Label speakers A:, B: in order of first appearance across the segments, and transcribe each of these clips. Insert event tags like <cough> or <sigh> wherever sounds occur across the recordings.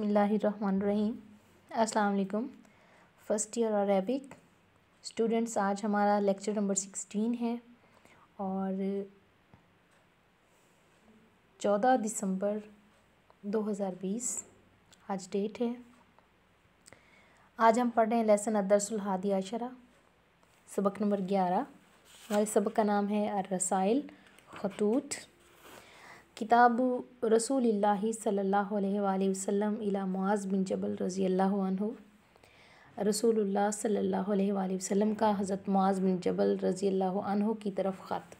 A: बिसमीम अस्सलाम first year Arabic students आज हमारा लेक्चर नंबर सिक्सटीन है और चौदह दिसंबर दो हज़ार बीस आज डेट है आज हम पढ़ रहे हैं लेसन अदरसुल हादी आशरा सबक नंबर ग्यारह हमारे सबक का नाम है रसाइल खतूत किताब रसूल सल्ला वसम इला मुआज़ बिन जबल रज़ी अल्लाह रसूल सल्ला वसम का हज़रत मुआज़ बिन जबल रज़ी अल्लाह की तरफ ख़त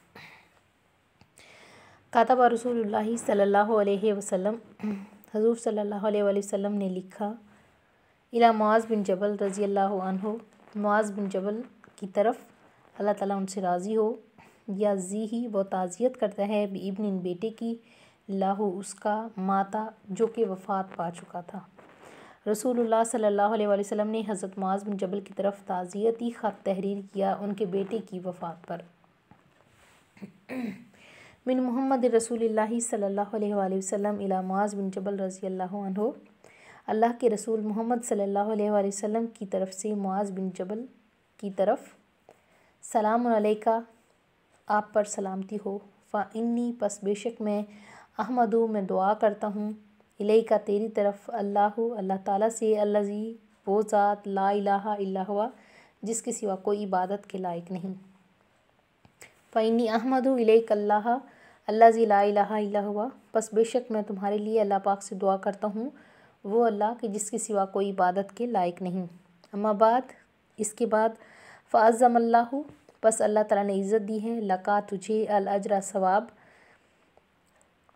A: कातबा रसूल सल्ला वसम हजूर सल्ला वसम ने लिखा इला मुआज़ बिन जबल रज़ी अल्लाह मुआज़ बिन जबल की तरफ अल्लाह ताली उनसे राज़ी हो या जी ही वो ताज़ियत करता है इबन बेटे की लाहू उसका माता जो कि वफ़ात पा चुका था रसूलुल्लाह सल्लल्लाहु अलैहि वसल्लम ने हज़रत माज बिन जबल की तरफ ताज़ियती ख़त तहरीर किया उनके बेटे की वफ़ात पर बिन मोहम्मद रसूल सल्लल्लाहु अलैहि वसल्लम इला माज बिन जबल रज़ी अल्लाह अल्लाह के रसूल मोहम्मद सल्लल्लाहु अलैहि वसल्लम की तरफ से मुआज़ बिन जबल की तरफ सलाम का आप पर सलामती हो फ़ाइनी पस बेशक मैं अहमद मैं दुआ करता हूँ इलई का तेरी तरफ अल्लाह अल्लाह ताला से अल्लाजी वो ज़ात ला इलाहा इल्ला हुआ जिसके सिवा कोई इबादत के लायक नहीं फ़ाइनी अहमद इलेकल्ला अल्लाह अल्लाजी ला इलाहा इल्ला हुआ बस बेशक मैं तुम्हारे लिए अल्लाह पाक से दुआ करता हूँ वो अल्लाह के जिसके सिवा कोई इबादत के लायक नहीं अम्माबाद इसके बाद फ़ाज़म अल्लाह बस अल्लाह ताला ने इज़्ज़त दी है लका तुझे अल अजरा सवाब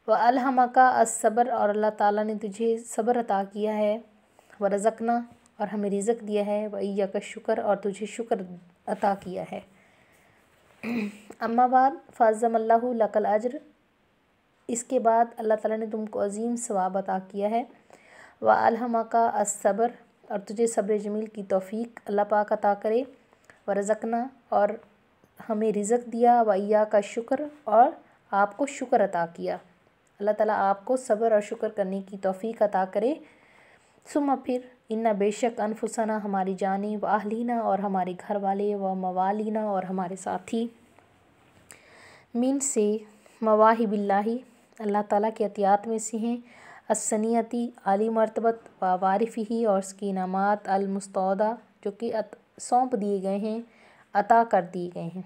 A: व अलहमका का असबर और अल्लाह ताला ने तुझे सब्र अता किया है व रज़कना और हमें रिज़क दिया है व ईया का शुक्र और तुझे शुक्र अता किया है <clears throat> अम्माबाद फाजम फ़ाज़मल्लू लकल अजर इसके बाद अल्लाह ताला ने तुमको अजीम सवाब अता किया है व अलहमका का असबर और तुझे सब्र जमील की तोफ़ी अल्लाह पाक अता करे व रज़कना और हमें रिज़क दिया वैया का शुक्र और आपको शुक्र अता किया अल्लाह ताला आपको सब्र और शुक्र करने की तौफीक अता करे सुमा फिर इन्ना बेशक अनफुसना हमारी जाने व आहलीना और हमारे घर वाले व मवालीना और हमारे साथी मीन से मवाहिबिल्लाही अल्लाह ताला के अतियात में से हैं असनीति आली मरतबत व ही और उसकी इनामत अलमस्तौदा जो कि सौंप दिए गए हैं अता कर दिए गए हैं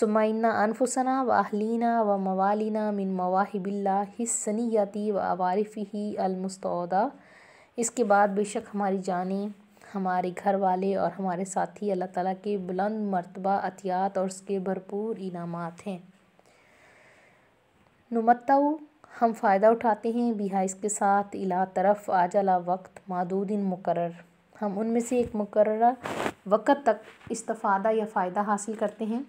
A: सुमाइना अनफुसना व अहलना व मवालिना मिन मवाहिबिल्लासनीति व अवारफ़ी अलमस्तौदा इसके बाद बेशक हमारी जानें हमारे घर वाले और हमारे साथी अल्लाह ताला के बुलंद मरतबा अतियात और उसके भरपूर इनाम हैं नुमत्ता हम फ़ायदा उठाते हैं बिहा इसके साथ इला तरफ आजला वक्त मादूदिन मुकर हम उनमें से एक मुकर वक़्त तक इस्तफ़ादा या फ़ायदा हासिल करते हैं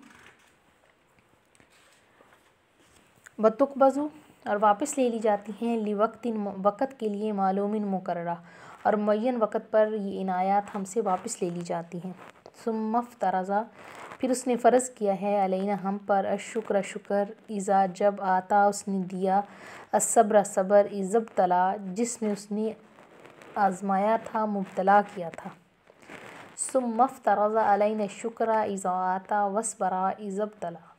A: बतुक बज़ू और वापस ले ली जाती हैं ली वक्त इन वक़्त के लिए मालूम मुकर्रा और मैन वक़्त पर ये इनायात हमसे वापस ले ली जाती हैं सुमफ तराजा फिर उसने फ़र्ज़ किया है अलैना हम पर अशुक्र शुक्र इज़ा जब आता उसने दिया असब्र सब्र इज़ब तला जिसमें उसने आज़माया था मुबतला किया था सुमफ तरज़ अलैन शुक्र इज़ाता वसबरा तला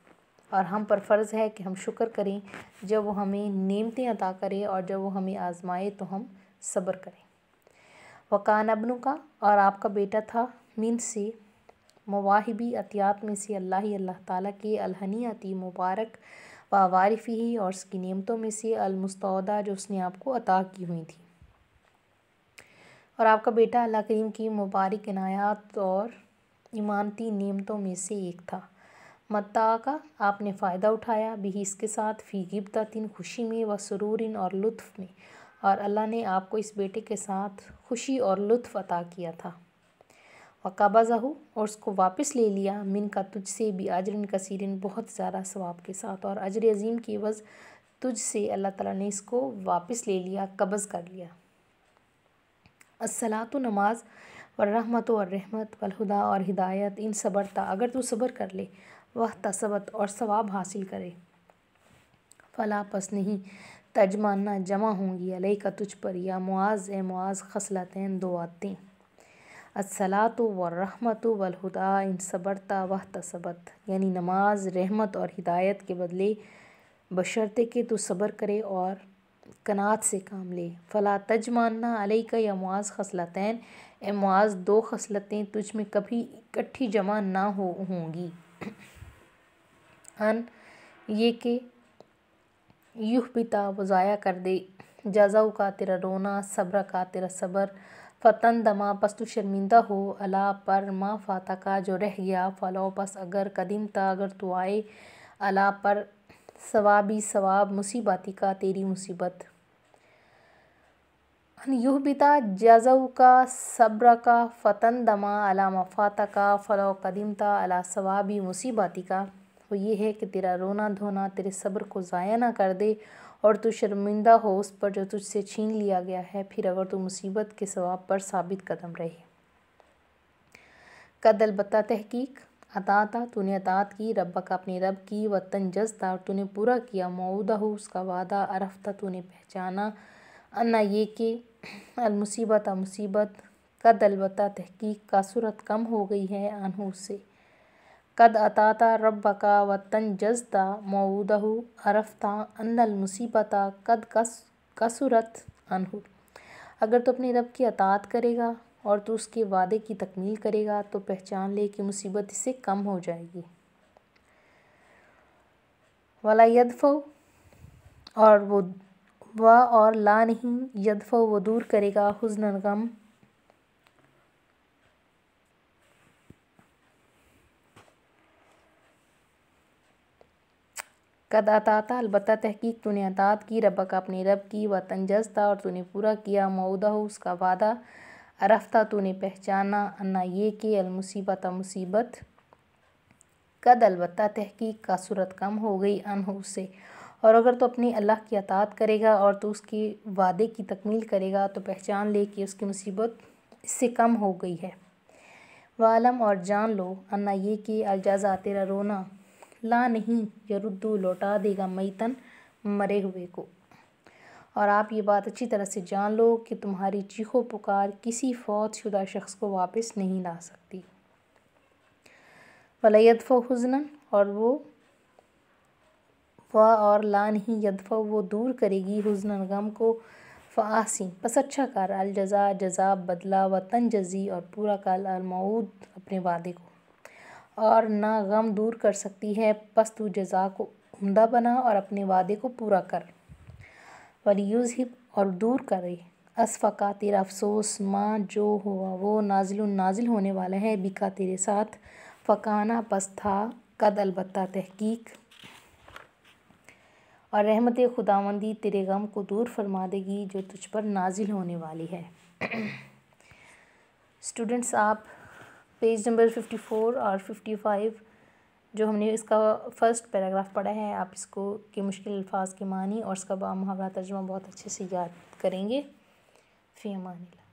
A: और हम पर फ़र्ज़ है कि हम शुक्र करें जब वो हमें नेमतें अता करें और जब वो हमें आज़माए तो हम सब्र करें वकान अबनू का और आपका बेटा था मिन से मवाहिबी अतियात में से अल्लाह अल्लाह ताला के अलहनीती मुबारक ही और उसकी नियमतों में से अलमस्तौदा जो उसने आपको अता की हुई थी और आपका बेटा अल्लाह करीम की मुबारक इनायात और ईमानती नियमतों में से एक था मत्ता का आपने फ़ायदा उठाया भी इसके साथ फ़ी तीन खुशी में व सरूरिन और लुत्फ़ में और अल्लाह ने आपको इस बेटे के साथ खुशी और लुत्फ़ अता किया था वकाबा जहू और उसको वापस ले लिया मिन का तुझसे भी आजरन कसरन बहुत ज़्यादा सवाब के साथ और अजर अजीम की वज़ तुझ से अल्लाह ताला ने इसको वापस ले लिया कब्ज़ कर लिया असलात नमाज और रहमत और रहमत वलहुदा और हिदायत इन सब्रता अगर तू सब्र कर ले वह तसबत और सवाब हासिल करे फला पस नहीं तर्जमाना जमा होंगी अलई का तुझ पर या मुआज़ ए मुआज़ खसलतें दुआतें असलात व रहमत वलहुदा इन सब्रता वह तसबत यानी नमाज रहमत और हिदायत के बदले बशर्ते कि तू सब्र करे और कनात से काम ले फ़ला तज मानना अलई का या मुआज़ खसलतैन ए मुआज़ दो खसलतें तुझ में कभी इकट्ठी जमा ना हो होंगी अन ये के युह पिता वो ज़ाया कर दे जाजा का तेरा रोना सब्र का तेरा सब्र फ़तन दमा पस तू शर्मिंदा हो अला पर माँ फाता का जो रह गया फलो पस अगर कदीम ता अगर तो आए अला पर सवाबी सवाब मुसीबती का तेरी मुसीबत यूह बिता जजव का सब्र का फ़तन दमा अला मफाता का फ़लो कदीमता अला सवाबी मुसीबती का वो ये है कि तेरा रोना धोना तेरे सब्र को ज़ाया ना कर दे और तू शर्मिंदा हो उस पर जो तुझसे छीन लिया गया है फिर अगर तू मुसीबत के सवाब पर साबित कदम रहे कदल बता तहकीक अतःता तूने अतात की रब्बा का अपने रब की वतन था तूने पूरा किया मऊदा हो उसका वादा अरफता तूने पहचाना अन्ना ये कि अलमुसीबत मुसीबत कद अलबत् तहकीक का सूरत कम हो गई है अनहू से कद अताता रब का वतन जजता मऊदा हो अरफता अन्नमसीबत कद कस कसरत अनहू अगर तो अपने रब की अतात करेगा और तू तो उसके वादे की तकमील करेगा तो पहचान ले कि मुसीबत इससे कम हो जाएगी वाला यदफ़ और वो व और ला नहीं यदफ़ वो दूर करेगा हजन गम कद अताता अलबत् तहकीक तूने अतात की रबक अपने रब की व तंजस्ता और तूने पूरा किया मऊदा हो उसका वादा अरफ्ता तूने पहचाना अन्ना ये कि अलमुसीबत मुसीबत कद अलबत् तहकीक का सूरत कम हो गई अन उससे और अगर तो अपनी अल्लाह की अतात करेगा और तो उसके वादे की तकमील करेगा तो पहचान ले कि उसकी मुसीबत इससे कम हो गई है वालम और जान लो अन्ना ये कि अलजाजा तेरा रोना ला नहीं यरुद्दू लौटा देगा मैतन मरे हुए को और आप ये बात अच्छी तरह से जान लो कि तुम्हारी चीखो पुकार किसी फौतशुदा शख्स को वापस नहीं ला सकती वलयदफ़ हजनन और वो वाह और ला नहीं यदफ़ वो दूर करेगी हजनन गम को फ़ासी बस अच्छा कर अलज़ा जजा बदला व जजी और पूरा काल अलमाऊद अपने वादे को और ना गम दूर कर सकती है पस तू जजा को उमदा बना और अपने वादे को पूरा कर यूज़ ही और दूर करे असफ़ा का तेरा अफसोस माँ जो हुआ वो नाजिल नाजिल होने वाला है बिका तेरे साथ फ़काना पस था कद अलबत् तहकीक और रहमत खुदावंदी तेरे गम को दूर फरमा देगी जो तुझ पर नाजिल होने वाली है स्टूडेंट्स <clears throat> आप पेज नंबर फिफ्टी फोर और फिफ्टी फाइव जो हमने इसका फ़र्स्ट पैराग्राफ पढ़ा है आप इसको के मुश्किल अल्फाज के मानी और इसका मुहावरा तर्जमा बहुत अच्छे से याद करेंगे फ़ी अमान